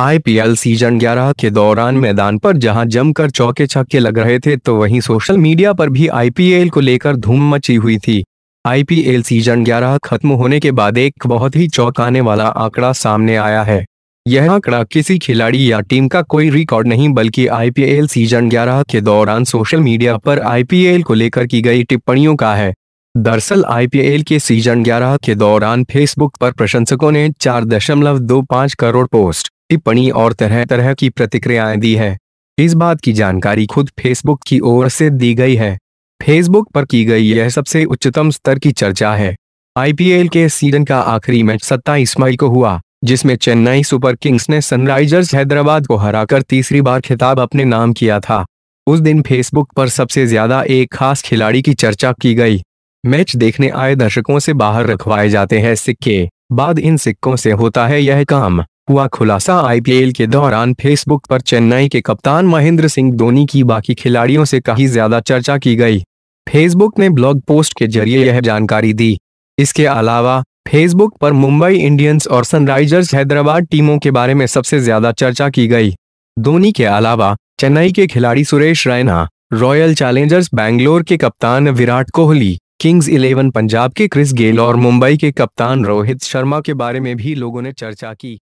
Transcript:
IPL season 11 के दौरान मैदान पर जहां जमकर चौके छक्के लग रहे थे तो वहीं सोशल मीडिया पर भी आईपीएल को लेकर धूम मची हुई थी आईपीएल सीजन 11 खत्म होने के बाद एक बहुत ही चौंकाने वाला आंकड़ा सामने आया है यह आंकड़ा किसी खिलाड़ी या टीम का कोई रिकॉर्ड नहीं बल्कि आईपीएल सीजन ग्यारह के दौरान सोशल मीडिया पर आईपीएल को लेकर की गई टिप्पणियों का है दरअसल आईपीएल के सीजन 11 के दौरान फेसबुक पर प्रशंसकों ने 4.25 करोड़ पोस्ट टिप्पणी और तरह तरह की प्रतिक्रियाएं दी है इस बात की जानकारी खुद फेसबुक की ओर से दी गई है फेसबुक पर की गई यह सबसे उच्चतम स्तर की चर्चा है आईपीएल के सीजन का आखिरी मैच सत्ताईस मई को हुआ जिसमें चेन्नई सुपर किंग्स ने सनराइजर्स हैदराबाद को हराकर तीसरी बार खिताब अपने नाम किया था उस दिन फेसबुक पर सबसे ज्यादा एक खास खिलाड़ी की चर्चा की गई मैच देखने आए दर्शकों से बाहर रखवाए जाते हैं सिक्के बाद इन सिक्कों से होता है यह काम हुआ खुलासा आईपीएल के दौरान फेसबुक पर चेन्नई के कप्तान महेंद्र सिंह धोनी की बाकी खिलाड़ियों से कहीं ज्यादा चर्चा की गई फेसबुक ने ब्लॉग पोस्ट के जरिए यह जानकारी दी इसके अलावा फेसबुक पर मुंबई इंडियंस और सनराइजर्स हैदराबाद टीमों के बारे में सबसे ज्यादा चर्चा की गई धोनी के अलावा चेन्नई के खिलाड़ी सुरेश रैना रॉयल चैलेंजर्स बैंगलोर के कप्तान विराट कोहली किंग्स इलेवन पंजाब के क्रिस गेल और मुंबई के कप्तान रोहित शर्मा के बारे में भी लोगों ने चर्चा की